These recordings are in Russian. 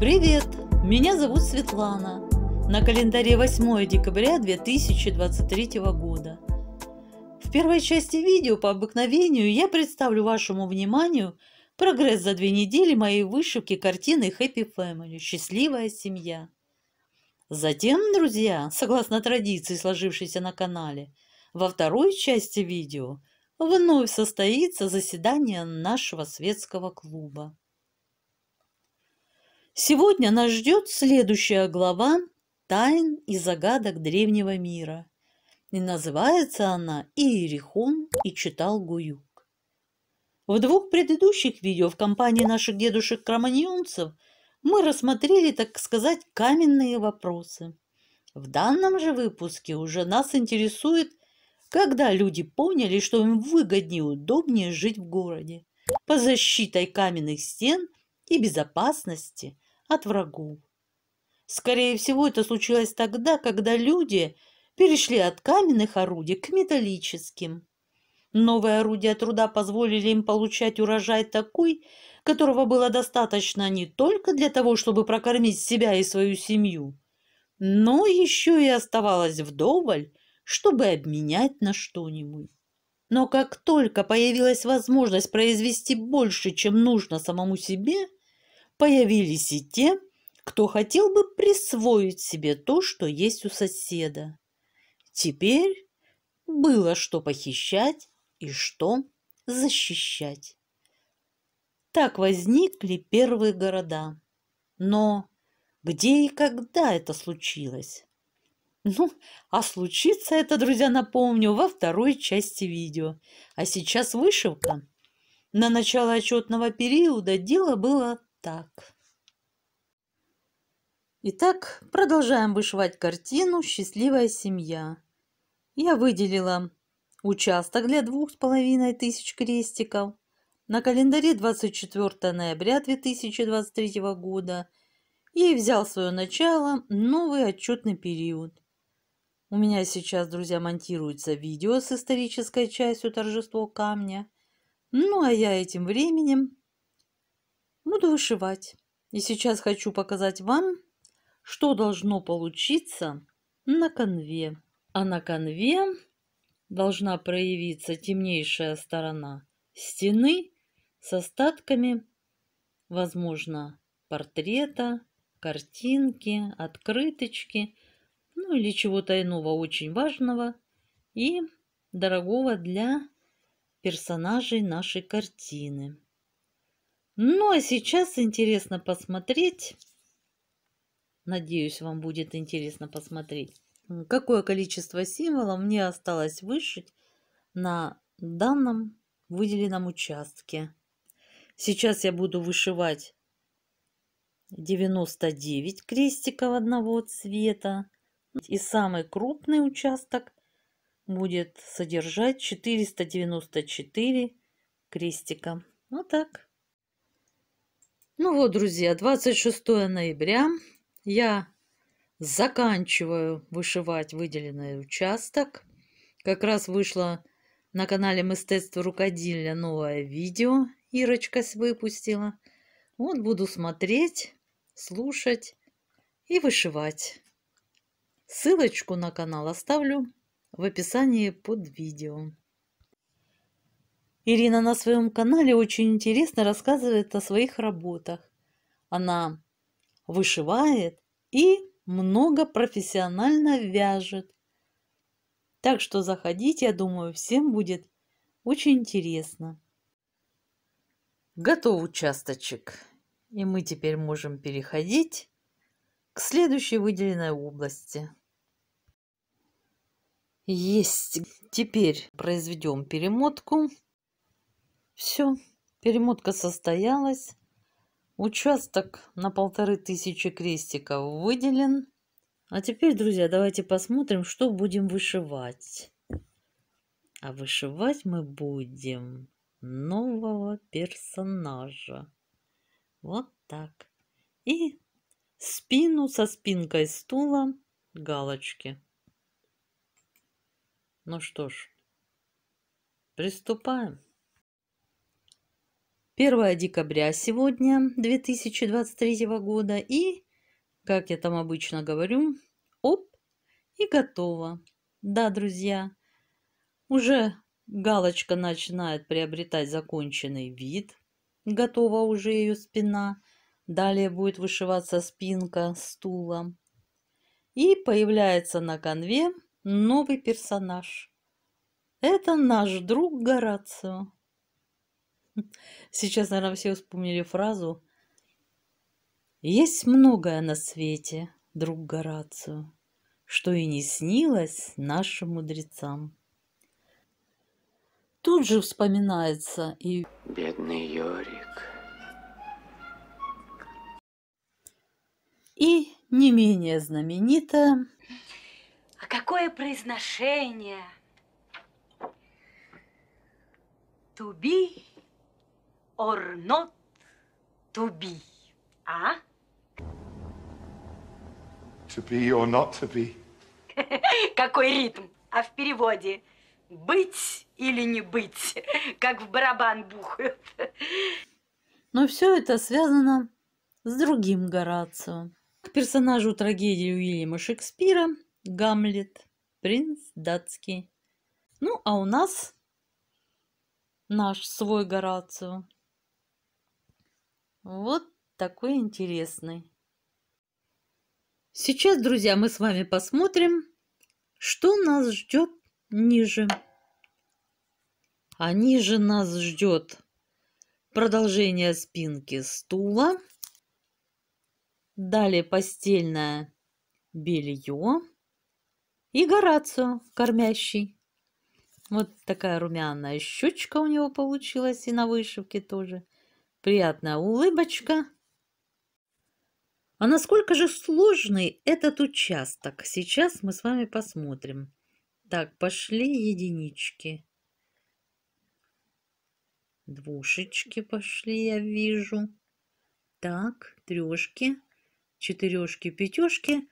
Привет! Меня зовут Светлана. На календаре 8 декабря 2023 года. В первой части видео по обыкновению я представлю вашему вниманию прогресс за две недели моей вышивки картины Happy Family «Счастливая семья». Затем, друзья, согласно традиции, сложившейся на канале, во второй части видео вновь состоится заседание нашего светского клуба. Сегодня нас ждет следующая глава «Тайн и загадок древнего мира». И называется она «Иерихон» и читал Гуюк. В двух предыдущих видео в компании наших дедушек-кроманьонцев мы рассмотрели, так сказать, каменные вопросы. В данном же выпуске уже нас интересует, когда люди поняли, что им выгоднее и удобнее жить в городе, по защитой каменных стен и безопасности – от врагов. Скорее всего, это случилось тогда, когда люди перешли от каменных орудий к металлическим. Новые орудия труда позволили им получать урожай такой, которого было достаточно не только для того, чтобы прокормить себя и свою семью, но еще и оставалось вдоволь, чтобы обменять на что-нибудь. Но как только появилась возможность произвести больше, чем нужно самому себе, появились и те, кто хотел бы присвоить себе то, что есть у соседа. Теперь было что похищать и что защищать. Так возникли первые города. Но где и когда это случилось? Ну, а случится это, друзья, напомню, во второй части видео. А сейчас вышивка. На начало отчетного периода дело было так. Итак, продолжаем вышивать картину «Счастливая семья». Я выделила участок для двух с половиной тысяч крестиков. На календаре 24 ноября 2023 года и взял свое начало новый отчетный период. У меня сейчас, друзья, монтируется видео с исторической частью торжества камня. Ну а я этим временем буду вышивать. И сейчас хочу показать вам, что должно получиться на конве. А на конве должна проявиться темнейшая сторона стены с остатками, возможно, портрета, картинки, открыточки, ну или чего-то иного очень важного и дорогого для персонажей нашей картины. Ну а сейчас интересно посмотреть, надеюсь, вам будет интересно посмотреть, какое количество символов мне осталось вышить на данном выделенном участке. Сейчас я буду вышивать 99 крестиков одного цвета. И самый крупный участок будет содержать 494 крестика. Вот так. Ну вот, друзья, 26 ноября я заканчиваю вышивать выделенный участок. Как раз вышло на канале Мастерство рукоделия новое видео. Ирочка выпустила. Вот буду смотреть, слушать и вышивать. Ссылочку на канал оставлю в описании под видео. Ирина на своем канале очень интересно рассказывает о своих работах. Она вышивает и много профессионально вяжет. Так что заходите, я думаю, всем будет очень интересно. Готов участочек. И мы теперь можем переходить к следующей выделенной области. Есть. Теперь произведем перемотку. Все, перемотка состоялась. Участок на полторы тысячи крестиков выделен. А теперь, друзья, давайте посмотрим, что будем вышивать. А вышивать мы будем нового персонажа. Вот так. И спину со спинкой стула галочки. Ну что ж, приступаем. 1 декабря сегодня 2023 года и, как я там обычно говорю, оп, и готово. Да, друзья, уже галочка начинает приобретать законченный вид, готова уже ее спина, далее будет вышиваться спинка стула. И появляется на конве новый персонаж. Это наш друг Горацио. Сейчас, наверное, все вспомнили фразу «Есть многое на свете, друг Горацио, что и не снилось нашим мудрецам». Тут же вспоминается и «Бедный Йорик». И не менее знаменитая «А какое произношение?» «To be or not to be, а? To be or not to be. Какой ритм? А в переводе быть или не быть, как в барабан бухают. Но все это связано с другим Горацио. К персонажу трагедии Уильяма Шекспира Гамлет, принц датский. Ну, а у нас наш свой Горацио. Вот такой интересный. Сейчас, друзья, мы с вами посмотрим, что нас ждет ниже. А ниже нас ждет продолжение спинки стула. Далее постельное белье и горацио кормящий. Вот такая румяная щечка у него получилась и на вышивке тоже приятная улыбочка. А насколько же сложный этот участок? Сейчас мы с вами посмотрим. Так, пошли единички. Двушечки пошли, я вижу. Так, трешки, четырешки, пятешки.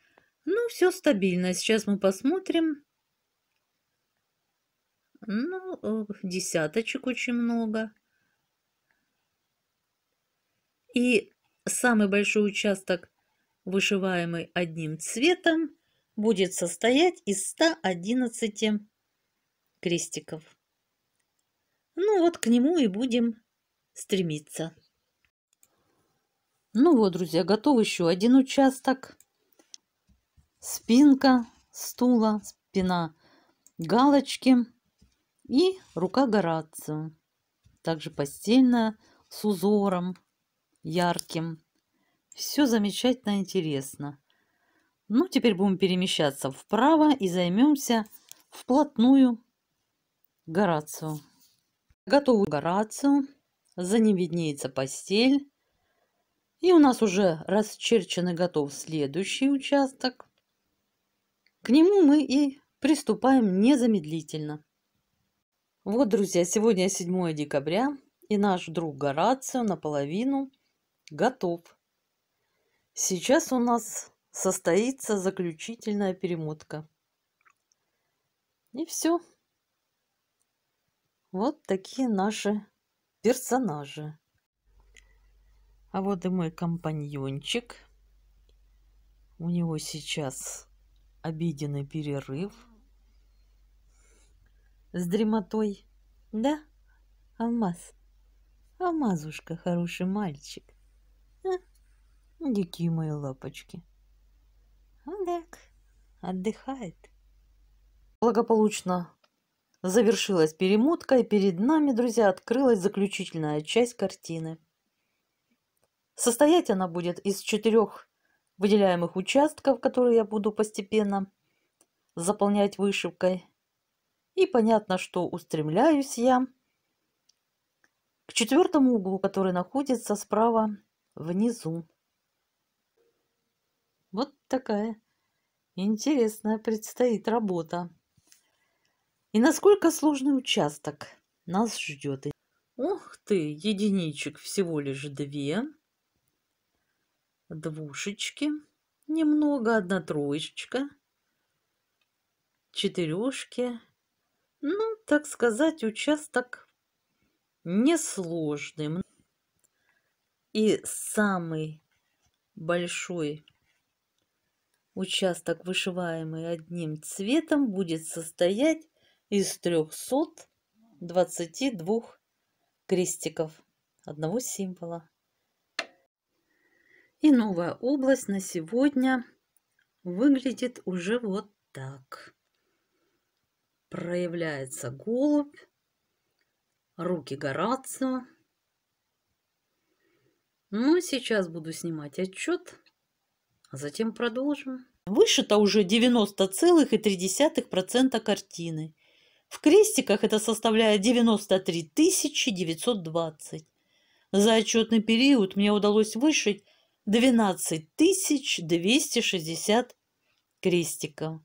Ну, все стабильно. Сейчас мы посмотрим. Ну, э, десяточек очень много. И самый большой участок, вышиваемый одним цветом, будет состоять из 111 крестиков. Ну вот к нему и будем стремиться. Ну вот, друзья, готов еще один участок. Спинка стула, спина галочки и рука Горацио. Также постельная с узором ярким. Все замечательно интересно. Ну, теперь будем перемещаться вправо и займемся вплотную Горацию. Готовую Горацию. За ним виднеется постель. И у нас уже расчерчен и готов следующий участок. К нему мы и приступаем незамедлительно. Вот, друзья, сегодня 7 декабря, и наш друг Горацио наполовину – Готов. Сейчас у нас состоится заключительная перемотка. И все. Вот такие наши персонажи. А вот и мой компаньончик. У него сейчас обеденный перерыв с дремотой. Да, Алмаз? Алмазушка, хороший мальчик. Ну, дикие мои лапочки. Вот ну так, отдыхает. Благополучно завершилась перемотка, и перед нами, друзья, открылась заключительная часть картины. Состоять она будет из четырех выделяемых участков, которые я буду постепенно заполнять вышивкой. И понятно, что устремляюсь я к четвертому углу, который находится справа внизу. Вот такая интересная предстоит работа. И насколько сложный участок нас ждет. Ух ты, единичек всего лишь две. Двушечки. Немного, одна троечка. Четырешки. Ну, так сказать, участок несложный. И самый большой Участок, вышиваемый одним цветом, будет состоять из 322 крестиков одного символа. И новая область на сегодня выглядит уже вот так. Проявляется голубь, руки Горацио. Ну, а сейчас буду снимать отчет а затем продолжим. Вышито уже 90,3% картины. В крестиках это составляет 93 920. За отчетный период мне удалось вышить 12 260 крестиков.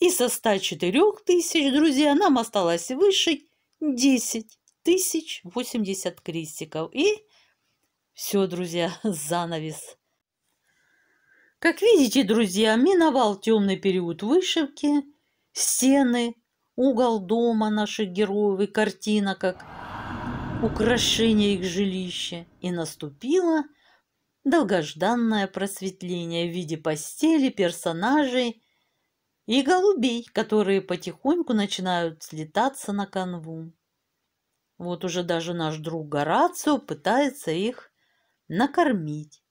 И со 104 тысяч, друзья, нам осталось вышить 10 тысяч 80 крестиков. И все, друзья, занавес. Как видите, друзья, миновал темный период вышивки, стены, угол дома наших героев и картина как украшение их жилища. И наступило долгожданное просветление в виде постели, персонажей и голубей, которые потихоньку начинают слетаться на канву. Вот уже даже наш друг Горацио пытается их накормить.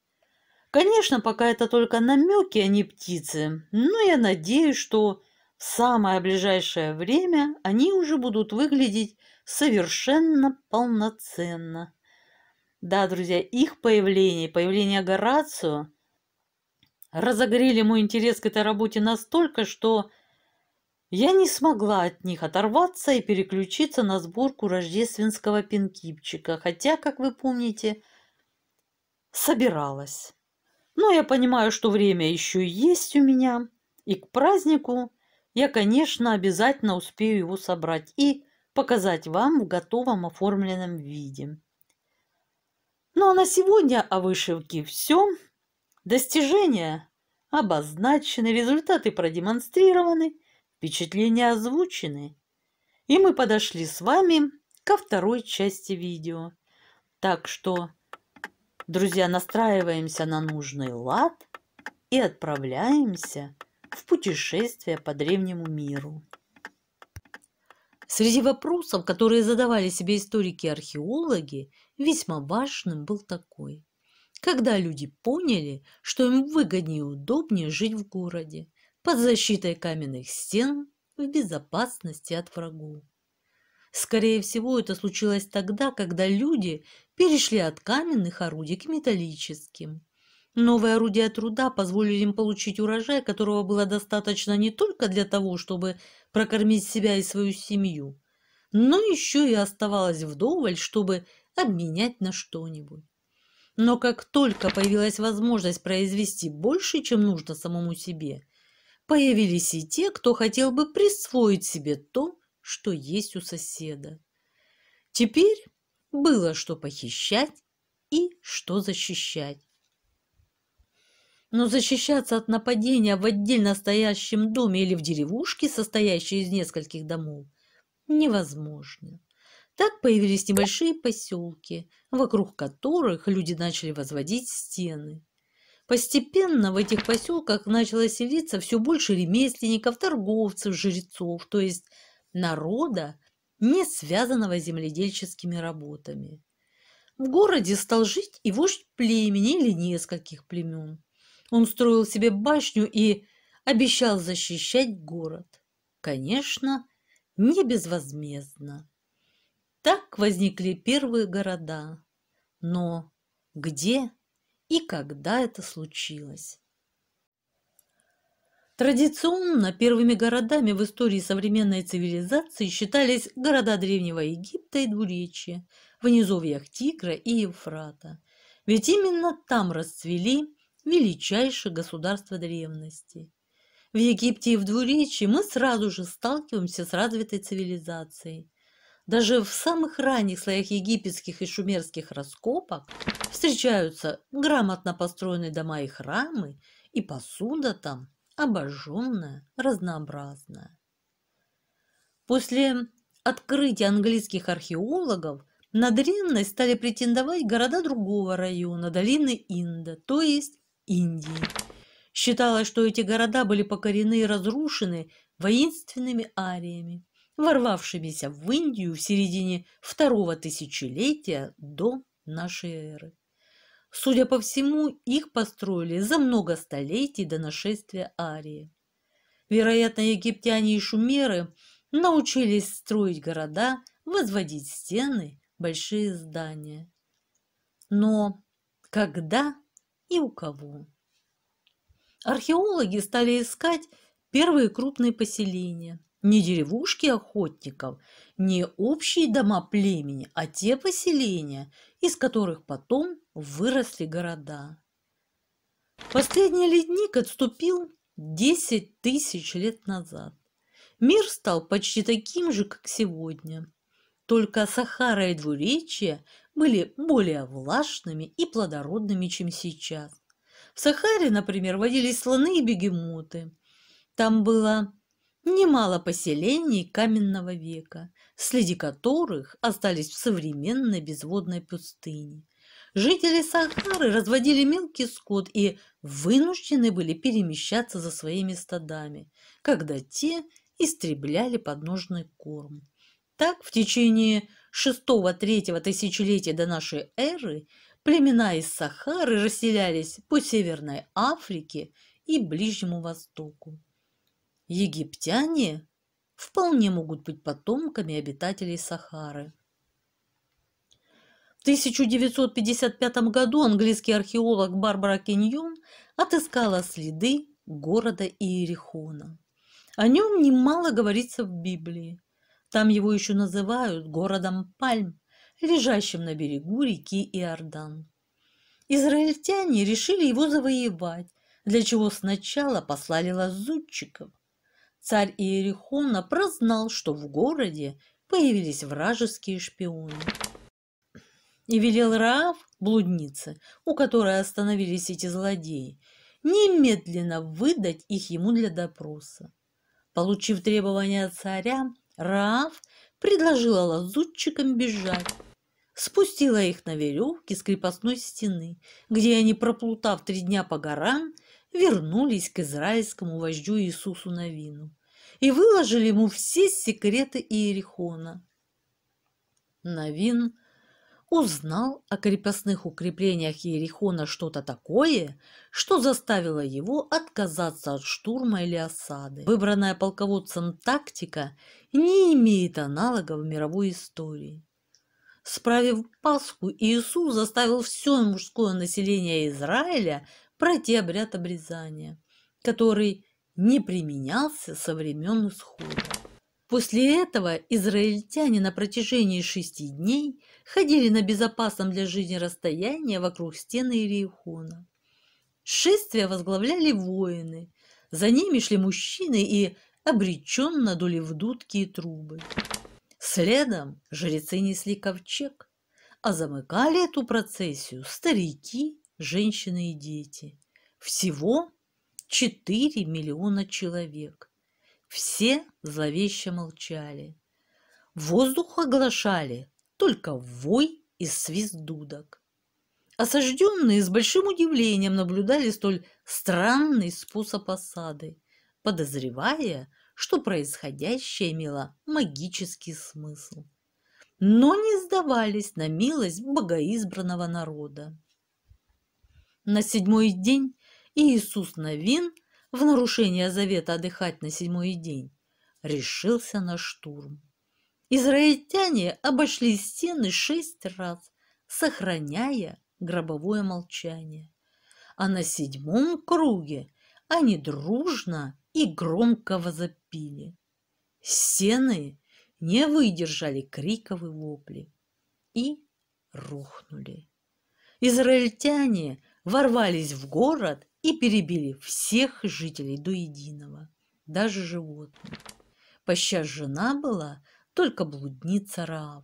Конечно, пока это только намеки, а не птицы, но я надеюсь, что в самое ближайшее время они уже будут выглядеть совершенно полноценно. Да, друзья, их появление, появление Горацио разогрели мой интерес к этой работе настолько, что я не смогла от них оторваться и переключиться на сборку рождественского пинкипчика, хотя, как вы помните, собиралась. Но я понимаю, что время еще есть у меня, и к празднику я, конечно, обязательно успею его собрать и показать вам в готовом оформленном виде. Ну а на сегодня о вышивке все. Достижения обозначены, результаты продемонстрированы, впечатления озвучены. И мы подошли с вами ко второй части видео. Так что Друзья, настраиваемся на нужный лад и отправляемся в путешествие по древнему миру. Среди вопросов, которые задавали себе историки и археологи, весьма важным был такой. Когда люди поняли, что им выгоднее и удобнее жить в городе, под защитой каменных стен, в безопасности от врагов. Скорее всего, это случилось тогда, когда люди перешли от каменных орудий к металлическим. Новые орудия труда позволили им получить урожай, которого было достаточно не только для того, чтобы прокормить себя и свою семью, но еще и оставалось вдоволь, чтобы обменять на что-нибудь. Но как только появилась возможность произвести больше, чем нужно самому себе, появились и те, кто хотел бы присвоить себе то, что есть у соседа. Теперь было что похищать и что защищать. Но защищаться от нападения в отдельно стоящем доме или в деревушке, состоящей из нескольких домов, невозможно. Так появились небольшие поселки, вокруг которых люди начали возводить стены. Постепенно в этих поселках начало селиться все больше ремесленников, торговцев, жрецов, то есть народа, не связанного с земледельческими работами. В городе стал жить и вождь племени или нескольких племен. Он строил себе башню и обещал защищать город. Конечно, не безвозмездно. Так возникли первые города. Но где и когда это случилось? Традиционно первыми городами в истории современной цивилизации считались города Древнего Египта и Двуречья, в низовьях Тигра и Евфрата. Ведь именно там расцвели величайшие государства древности. В Египте и в Двуречье мы сразу же сталкиваемся с развитой цивилизацией. Даже в самых ранних слоях египетских и шумерских раскопок встречаются грамотно построенные дома и храмы, и посуда там – обожженная, разнообразная. После открытия английских археологов на древность стали претендовать города другого района, долины Инда, то есть Индии. Считалось, что эти города были покорены и разрушены воинственными ариями, ворвавшимися в Индию в середине второго тысячелетия до нашей эры. Судя по всему, их построили за много столетий до нашествия Арии. Вероятно, египтяне и шумеры научились строить города, возводить стены, большие здания. Но когда и у кого? Археологи стали искать первые крупные поселения, не деревушки охотников, не общие дома племени, а те поселения, из которых потом выросли города. Последний ледник отступил 10 тысяч лет назад. Мир стал почти таким же, как сегодня. Только Сахара и Двуречье были более влажными и плодородными, чем сейчас. В Сахаре, например, водились слоны и бегемоты. Там было немало поселений каменного века, среди которых остались в современной безводной пустыне. Жители Сахары разводили мелкий скот и вынуждены были перемещаться за своими стадами, когда те истребляли подножный корм. Так, в течение шестого-третьего тысячелетия до нашей эры племена из Сахары расселялись по Северной Африке и Ближнему Востоку. Египтяне вполне могут быть потомками обитателей Сахары. В 1955 году английский археолог Барбара Кеньон отыскала следы города Иерихона. О нем немало говорится в Библии. Там его еще называют городом Пальм, лежащим на берегу реки Иордан. Израильтяне решили его завоевать, для чего сначала послали лазутчиков – Царь Иерихона прознал, что в городе появились вражеские шпионы. И велел Раав, блуднице, у которой остановились эти злодеи, немедленно выдать их ему для допроса. Получив требования царя, Раав предложила лазутчикам бежать. Спустила их на веревки с крепостной стены, где они, проплутав три дня по горам, вернулись к израильскому вождю Иисусу Навину и выложили ему все секреты Иерихона. Навин узнал о крепостных укреплениях Иерихона что-то такое, что заставило его отказаться от штурма или осады. Выбранная полководцем тактика не имеет аналогов в мировой истории. Справив Пасху, Иисус заставил все мужское население Израиля пройти обряд обрезания, который не применялся со времен исхода. После этого израильтяне на протяжении шести дней ходили на безопасном для жизни расстоянии вокруг стены Иерихона. Шествие возглавляли воины, за ними шли мужчины и обреченно дули в дудки и трубы. Следом жрецы несли ковчег, а замыкали эту процессию старики женщины и дети. Всего 4 миллиона человек. Все зловеще молчали. Воздух оглашали только вой и свист дудок. Осажденные с большим удивлением наблюдали столь странный способ осады, подозревая, что происходящее имело магический смысл. Но не сдавались на милость богоизбранного народа. На седьмой день Иисус Новин, в нарушение завета отдыхать на седьмой день, решился на штурм. Израильтяне обошли стены шесть раз, сохраняя гробовое молчание. А на седьмом круге они дружно и громко возопили. Стены не выдержали криков и вопли и рухнули. Израильтяне ворвались в город и перебили всех жителей до единого, даже животных. Поща жена была только блудница Раав,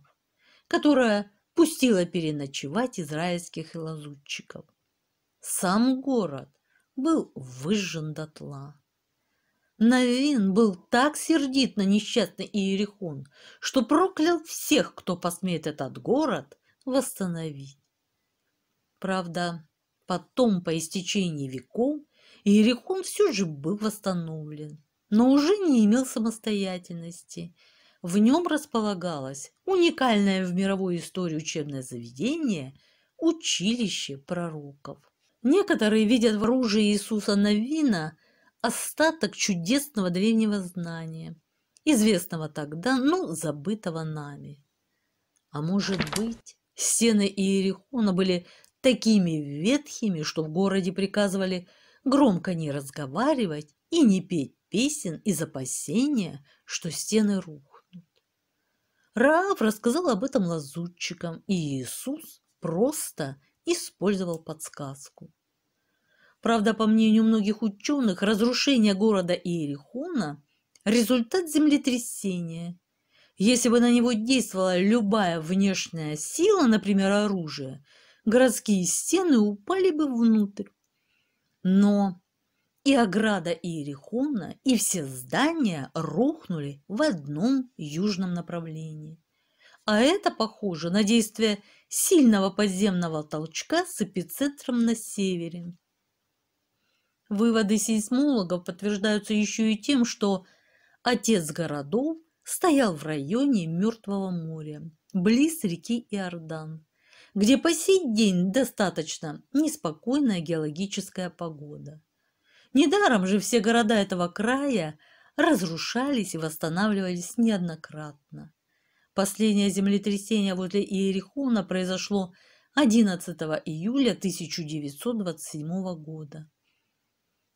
которая пустила переночевать израильских лазутчиков. Сам город был выжжен дотла. Навин был так сердит на несчастный Иерихон, что проклял всех, кто посмеет этот город восстановить. Правда, Потом, по истечении веков, Иерихон все же был восстановлен, но уже не имел самостоятельности. В нем располагалось уникальное в мировой истории учебное заведение – училище пророков. Некоторые видят в оружии Иисуса Новина остаток чудесного древнего знания, известного тогда, но забытого нами. А может быть, стены Иерихона были такими ветхими, что в городе приказывали громко не разговаривать и не петь песен из опасения, что стены рухнут. Раав рассказал об этом лазутчикам, и Иисус просто использовал подсказку. Правда, по мнению многих ученых, разрушение города Иерихона – результат землетрясения. Если бы на него действовала любая внешняя сила, например, оружие – городские стены упали бы внутрь. Но и ограда Иерихона, и все здания рухнули в одном южном направлении. А это похоже на действие сильного подземного толчка с эпицентром на севере. Выводы сейсмологов подтверждаются еще и тем, что отец городов стоял в районе Мертвого моря, близ реки Иордан где по сей день достаточно неспокойная геологическая погода. Недаром же все города этого края разрушались и восстанавливались неоднократно. Последнее землетрясение возле Иерихона произошло 11 июля 1927 года.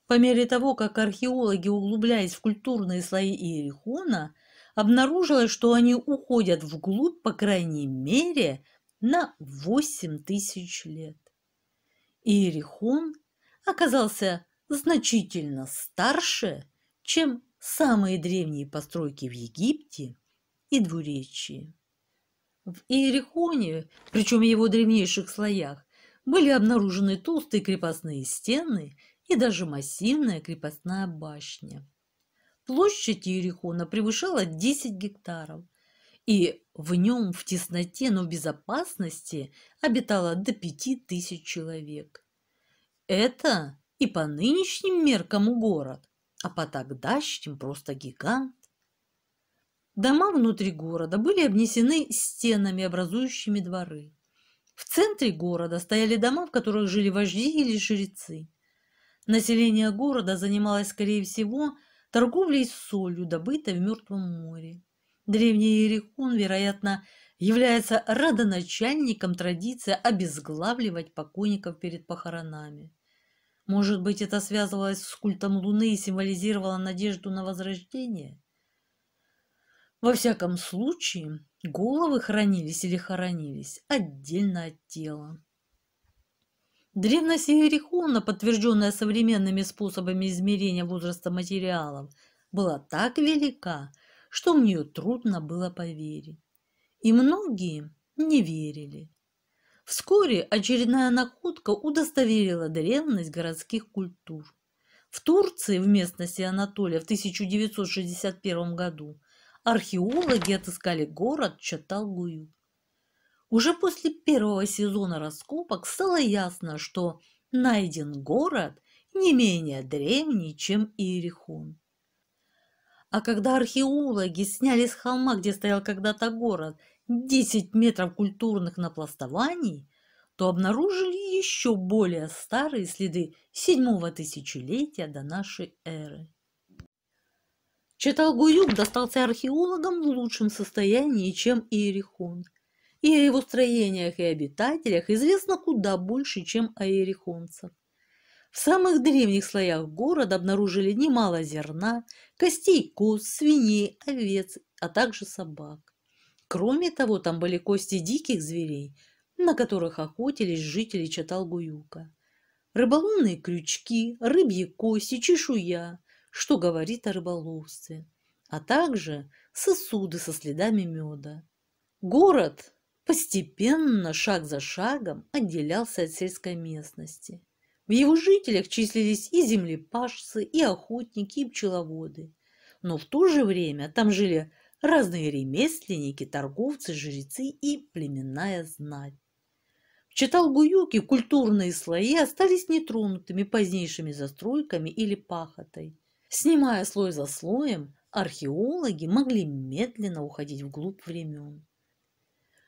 По мере того, как археологи, углубляясь в культурные слои Иерихона, обнаружилось, что они уходят вглубь, по крайней мере, на восемь тысяч лет. Иерихон оказался значительно старше, чем самые древние постройки в Египте и Двуречии. В Иерихоне, причем в его древнейших слоях, были обнаружены толстые крепостные стены и даже массивная крепостная башня. Площадь Иерихона превышала 10 гектаров – и в нем в тесноте, но в безопасности обитало до пяти тысяч человек. Это и по нынешним меркам город, а по тогдашним просто гигант. Дома внутри города были обнесены стенами, образующими дворы. В центре города стояли дома, в которых жили вожди или жрецы. Население города занималось, скорее всего, торговлей с солью, добытой в Мертвом море. Древний Ерикун, вероятно, является родоначальником традиции обезглавливать покойников перед похоронами. Может быть, это связывалось с культом Луны и символизировало надежду на возрождение? Во всяком случае, головы хранились или хоронились отдельно от тела. Древность Иерихона, подтвержденная современными способами измерения возраста материалов, была так велика – что в нее трудно было поверить. И многие не верили. Вскоре очередная находка удостоверила древность городских культур. В Турции, в местности Анатолия, в 1961 году археологи отыскали город Чаталгую. Уже после первого сезона раскопок стало ясно, что найден город не менее древний, чем Иерихон. А когда археологи сняли с холма, где стоял когда-то город, 10 метров культурных напластований, то обнаружили еще более старые следы седьмого тысячелетия до нашей эры. Четалгуюк достался археологам в лучшем состоянии, чем Иерихон. И о его строениях и обитателях известно куда больше, чем о иерихонцах. В самых древних слоях города обнаружили немало зерна, костей коз, свиней, овец, а также собак. Кроме того, там были кости диких зверей, на которых охотились жители Чаталгуюка. Рыболовные крючки, рыбьи кости, чешуя, что говорит о рыболовстве, а также сосуды со следами меда. Город постепенно, шаг за шагом, отделялся от сельской местности. В его жителях числились и землепашцы, и охотники, и пчеловоды. Но в то же время там жили разные ремесленники, торговцы, жрецы и племенная знать. В Читалгуюке культурные слои остались нетронутыми позднейшими застройками или пахотой. Снимая слой за слоем, археологи могли медленно уходить вглубь времен.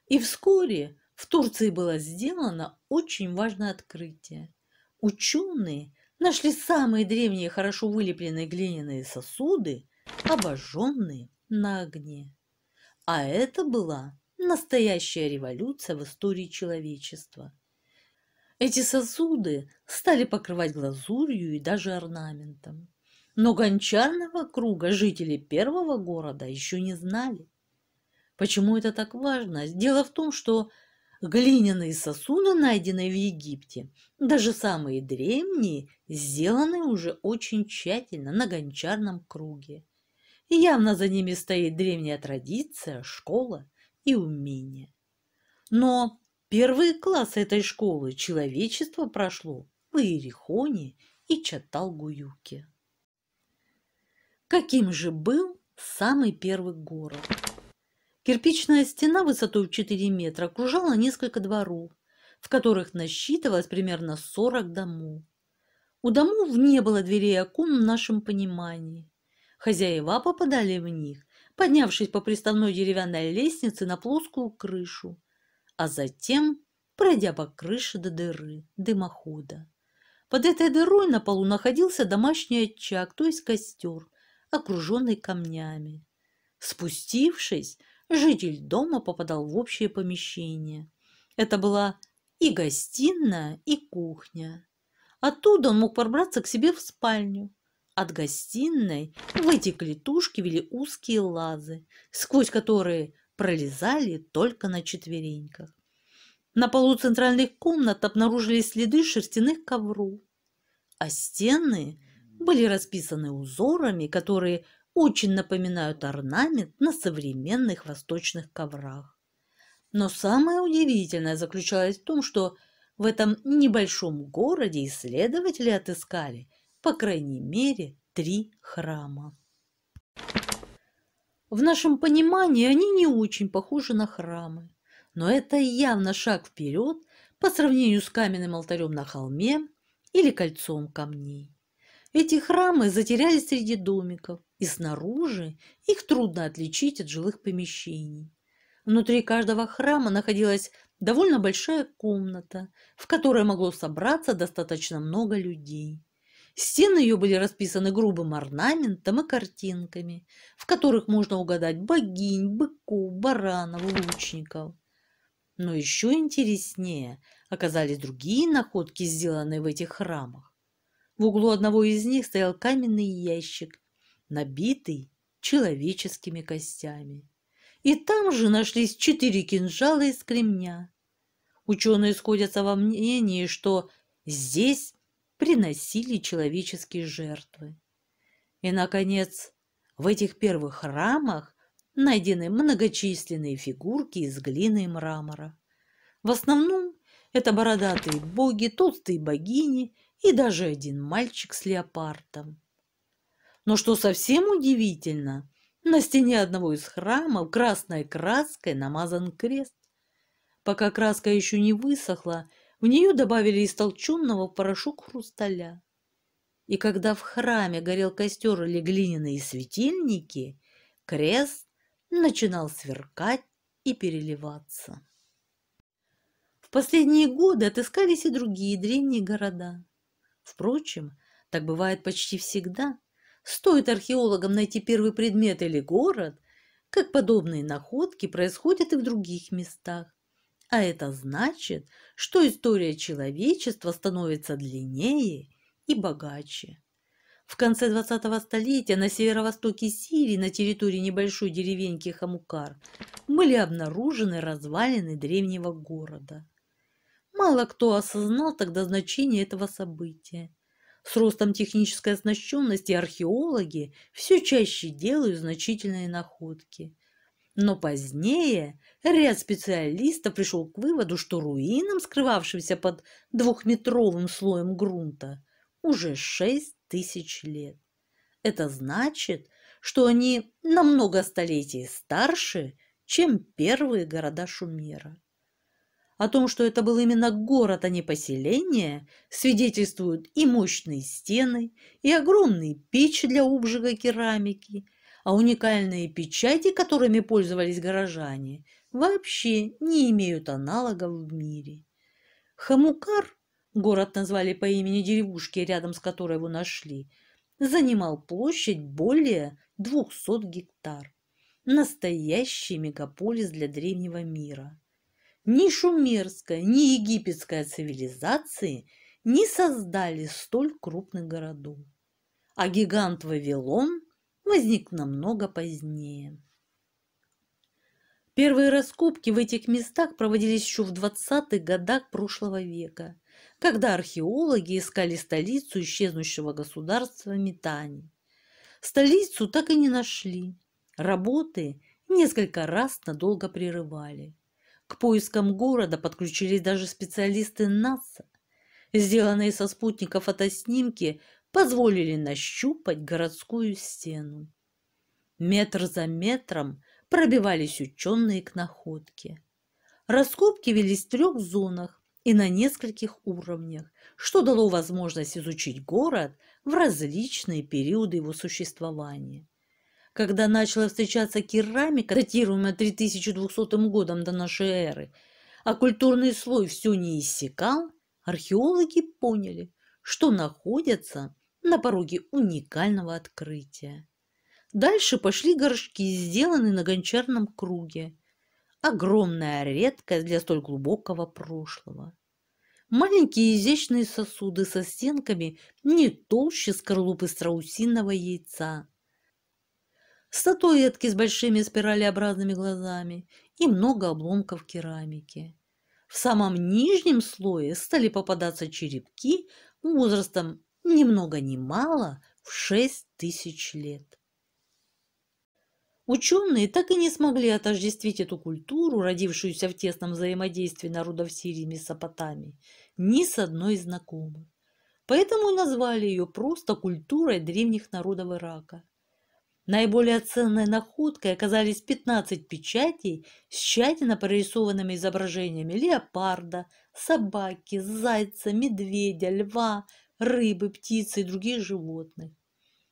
И вскоре в Турции было сделано очень важное открытие. Ученые нашли самые древние хорошо вылепленные глиняные сосуды, обожженные на огне. А это была настоящая революция в истории человечества. Эти сосуды стали покрывать глазурью и даже орнаментом. Но гончарного круга жители первого города еще не знали. Почему это так важно? Дело в том, что Глиняные сосуды, найденные в Египте, даже самые древние, сделаны уже очень тщательно на гончарном круге. И явно за ними стоит древняя традиция, школа и умение. Но первые классы этой школы человечество прошло в Иерихоне и Чаталгуюке. Каким же был самый первый город? Кирпичная стена высотой в 4 метра окружала несколько дворов, в которых насчитывалось примерно 40 домов. У домов не было дверей и окон в нашем понимании. Хозяева попадали в них, поднявшись по приставной деревянной лестнице на плоскую крышу, а затем пройдя по крыше до дыры дымохода. Под этой дырой на полу находился домашний очаг, то есть костер, окруженный камнями. Спустившись, житель дома попадал в общее помещение. Это была и гостиная, и кухня. Оттуда он мог пробраться к себе в спальню. От гостиной в эти клетушки вели узкие лазы, сквозь которые пролезали только на четвереньках. На полу центральных комнат обнаружились следы шерстяных ковров, а стены были расписаны узорами, которые очень напоминают орнамент на современных восточных коврах. Но самое удивительное заключалось в том, что в этом небольшом городе исследователи отыскали, по крайней мере, три храма. В нашем понимании они не очень похожи на храмы, но это явно шаг вперед по сравнению с каменным алтарем на холме или кольцом камней. Эти храмы затерялись среди домиков, и снаружи их трудно отличить от жилых помещений. Внутри каждого храма находилась довольно большая комната, в которой могло собраться достаточно много людей. Стены ее были расписаны грубым орнаментом и картинками, в которых можно угадать богинь, быков, баранов, лучников. Но еще интереснее оказались другие находки, сделанные в этих храмах. В углу одного из них стоял каменный ящик, набитый человеческими костями. И там же нашлись четыре кинжала из кремня. Ученые сходятся во мнении, что здесь приносили человеческие жертвы. И, наконец, в этих первых храмах найдены многочисленные фигурки из глины и мрамора. В основном это бородатые боги, толстые богини и даже один мальчик с леопардом. Но что совсем удивительно, на стене одного из храмов красной краской намазан крест. Пока краска еще не высохла, в нее добавили истолченного в порошок хрусталя. И когда в храме горел костер или глиняные светильники, крест начинал сверкать и переливаться. В последние годы отыскались и другие древние города. Впрочем, так бывает почти всегда – Стоит археологам найти первый предмет или город, как подобные находки происходят и в других местах. А это значит, что история человечества становится длиннее и богаче. В конце 20-го столетия на северо-востоке Сирии, на территории небольшой деревеньки Хамукар, были обнаружены развалины древнего города. Мало кто осознал тогда значение этого события. С ростом технической оснащенности археологи все чаще делают значительные находки. Но позднее ряд специалистов пришел к выводу, что руинам, скрывавшимся под двухметровым слоем грунта, уже шесть тысяч лет. Это значит, что они намного столетий старше, чем первые города Шумера. О том, что это был именно город, а не поселение, свидетельствуют и мощные стены, и огромные печи для обжига керамики, а уникальные печати, которыми пользовались горожане, вообще не имеют аналогов в мире. Хамукар, город назвали по имени деревушки, рядом с которой его нашли, занимал площадь более 200 гектар. Настоящий мегаполис для древнего мира. Ни шумерская, ни египетская цивилизации не создали столь крупных городов, а гигант Вавилон возник намного позднее. Первые раскопки в этих местах проводились еще в 20-х годах прошлого века, когда археологи искали столицу исчезнувшего государства Метани. Столицу так и не нашли. Работы несколько раз надолго прерывали. К поискам города подключились даже специалисты НАСА. Сделанные со спутника фотоснимки позволили нащупать городскую стену. Метр за метром пробивались ученые к находке. Раскопки велись в трех зонах и на нескольких уровнях, что дало возможность изучить город в различные периоды его существования когда начала встречаться керамика, датируемая 3200 годом до нашей эры, а культурный слой все не иссякал, археологи поняли, что находятся на пороге уникального открытия. Дальше пошли горшки, сделанные на гончарном круге. Огромная редкость для столь глубокого прошлого. Маленькие изящные сосуды со стенками не толще скорлупы страусиного яйца – статуэтки с большими спиралеобразными глазами и много обломков керамики. В самом нижнем слое стали попадаться черепки возрастом ни много ни мало в шесть тысяч лет. Ученые так и не смогли отождествить эту культуру, родившуюся в тесном взаимодействии народов Сирии и Месопотамии, ни с одной знакомой. Поэтому и назвали ее просто культурой древних народов Ирака. Наиболее ценной находкой оказались 15 печатей с тщательно прорисованными изображениями леопарда, собаки, зайца, медведя, льва, рыбы, птицы и других животных.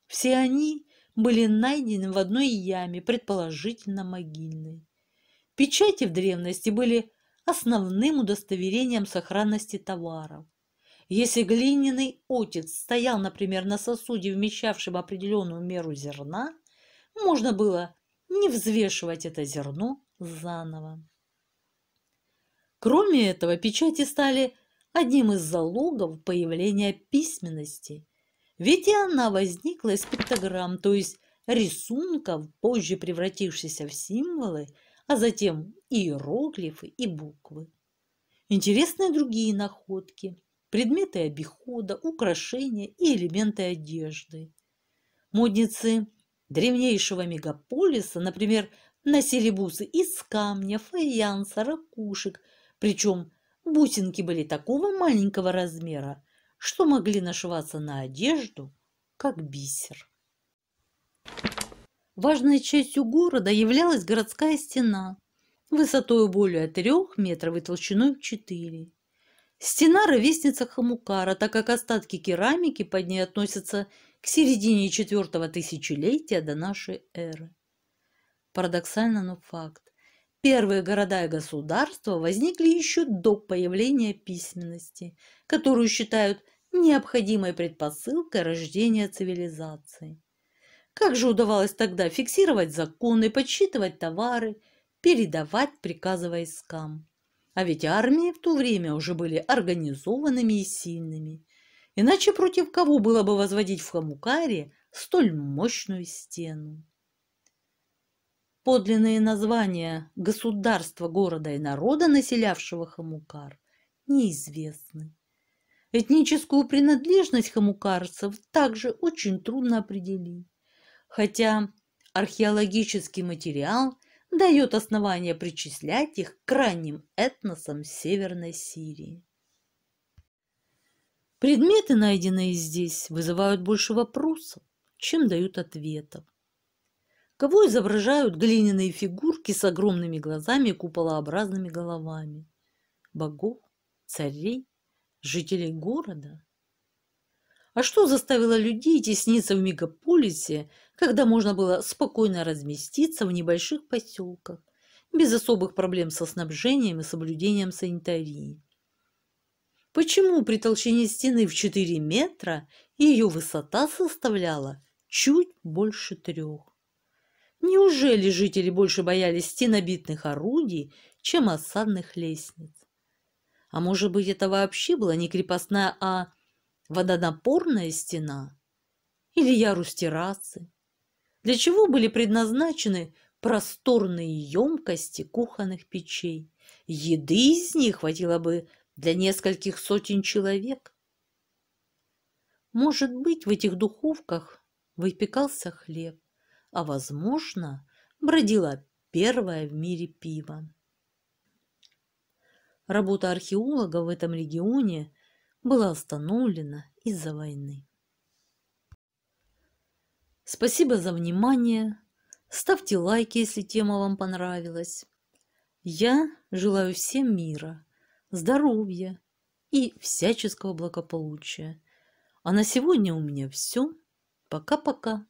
Все они были найдены в одной яме, предположительно могильной. Печати в древности были основным удостоверением сохранности товаров. Если глиняный отец стоял, например, на сосуде, вмещавшем определенную меру зерна, можно было не взвешивать это зерно заново. Кроме этого, печати стали одним из залогов появления письменности, ведь и она возникла из пиктограмм, то есть рисунков, позже превратившихся в символы, а затем иероглифы и буквы. Интересны другие находки – предметы обихода, украшения и элементы одежды. Модницы – древнейшего мегаполиса, например, носили бусы из камня, фаянса, ракушек, причем бусинки были такого маленького размера, что могли нашиваться на одежду, как бисер. Важной частью города являлась городская стена, высотой более трех метров и толщиной в четыре. Стена – ровесница Хамукара, так как остатки керамики под ней относятся к середине четвертого тысячелетия до нашей эры. Парадоксально, но факт. Первые города и государства возникли еще до появления письменности, которую считают необходимой предпосылкой рождения цивилизации. Как же удавалось тогда фиксировать законы, подсчитывать товары, передавать приказы войскам? А ведь армии в то время уже были организованными и сильными. Иначе против кого было бы возводить в Хамукаре столь мощную стену? Подлинные названия государства, города и народа, населявшего Хамукар, неизвестны. Этническую принадлежность хамукарцев также очень трудно определить, хотя археологический материал дает основания причислять их к крайним этносам Северной Сирии. Предметы, найденные здесь, вызывают больше вопросов, чем дают ответов. Кого изображают глиняные фигурки с огромными глазами и куполообразными головами? Богов, царей, жителей города? А что заставило людей тесниться в мегаполисе, когда можно было спокойно разместиться в небольших поселках, без особых проблем со снабжением и соблюдением санитарии? почему при толщине стены в 4 метра ее высота составляла чуть больше трех. Неужели жители больше боялись стенобитных орудий, чем осадных лестниц? А может быть, это вообще была не крепостная, а водонапорная стена? Или ярус террасы? Для чего были предназначены просторные емкости кухонных печей? Еды из них хватило бы для нескольких сотен человек. Может быть, в этих духовках выпекался хлеб, а, возможно, бродила первое в мире пиво. Работа археолога в этом регионе была остановлена из-за войны. Спасибо за внимание. Ставьте лайки, если тема вам понравилась. Я желаю всем мира – здоровья и всяческого благополучия. А на сегодня у меня все. Пока-пока.